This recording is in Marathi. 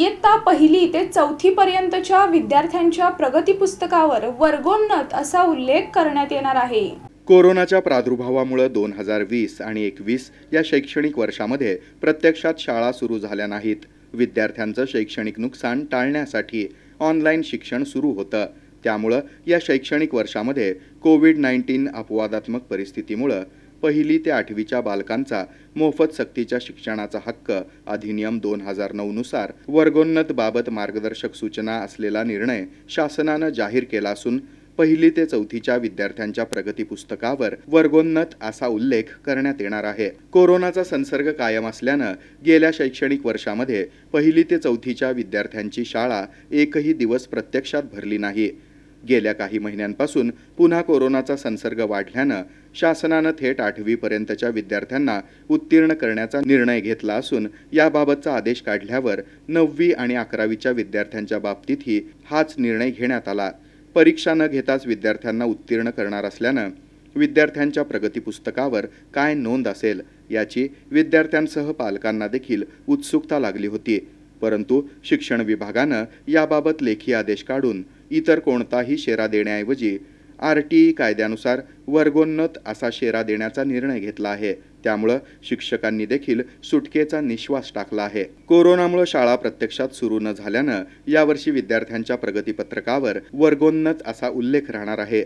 इयत्ता पहिली ते चौथी पर्यंतच्या विद्यार्थ्यांच्या प्रगती पुस्तकावर वर्गोन्नत असा उल्लेख करण्यात येणार आहे कोरोनाच्या प्रादुर्भावामुळे दोन हजार वीस आणि एकवीस या शैक्षणिक वर्षामध्ये प्रत्यक्षात शाळा सुरू झाल्या नाहीत विद्यार्थ्यांचं शैक्षणिक नुकसान टाळण्यासाठी ऑनलाईन शिक्षण सुरू होतं त्यामुळं या शैक्षणिक वर्षामध्ये कोविड नाईन्टीन अपवादात्मक परिस्थितीमुळं पहिली ते आठवीच्या बालकांचा मोफत सक्तीच्या शिक्षणाचा हक्क अधिनियम दोन हजार वर्गोन्नत बाबत मार्गदर्शक सूचना असलेला निर्णय शासनानं जाहीर केला असून पहिली ते चौथीच्या विद्यार्थ्यांच्या प्रगती पुस्तकावर वर्गोन्नत असा उल्लेख करण्यात येणार आहे कोरोनाचा संसर्ग कायम असल्यानं गेल्या शैक्षणिक वर्षामध्ये पहिली ते चौथीच्या विद्यार्थ्यांची शाळा एकही दिवस प्रत्यक्षात भरली नाही गेल्या काही महिन्यांपासून पुन्हा कोरोनाचा संसर्ग वाढल्यानं शासनानं थेट आठवीपर्यंतच्या विद्यार्थ्यांना उत्तीर्ण करण्याचा निर्णय घेतला असून याबाबतचा आदेश काढल्यावर नववी आणि अकरावीच्या विद्यार्थ्यांच्या बाबतीतही हाच निर्णय घेण्यात आला परीक्षा न घेताच विद्यार्थ्यांना उत्तीर्ण करणार असल्यानं विद्यार्थ्यांच्या प्रगती पुस्तकावर काय नोंद असेल याची विद्यार्थ्यांसह पालकांना देखील उत्सुकता लागली होती परंतु शिक्षण विभागानं याबाबत लेखी आदेश काढून इतर कोणताही शेरा देण्याऐवजी आर टी ई कायद्यानुसार वर्गोन्नत असा शेरा देण्याचा निर्णय घेतला आहे त्यामुळं शिक्षकांनी देखील सुटकेचा निश्वास टाकला आहे कोरोनामुळे शाळा प्रत्यक्षात सुरू न झाल्यानं यावर्षी विद्यार्थ्यांच्या प्रगतीपत्रकावर वर्गोन्नत असा उल्लेख राहणार आहे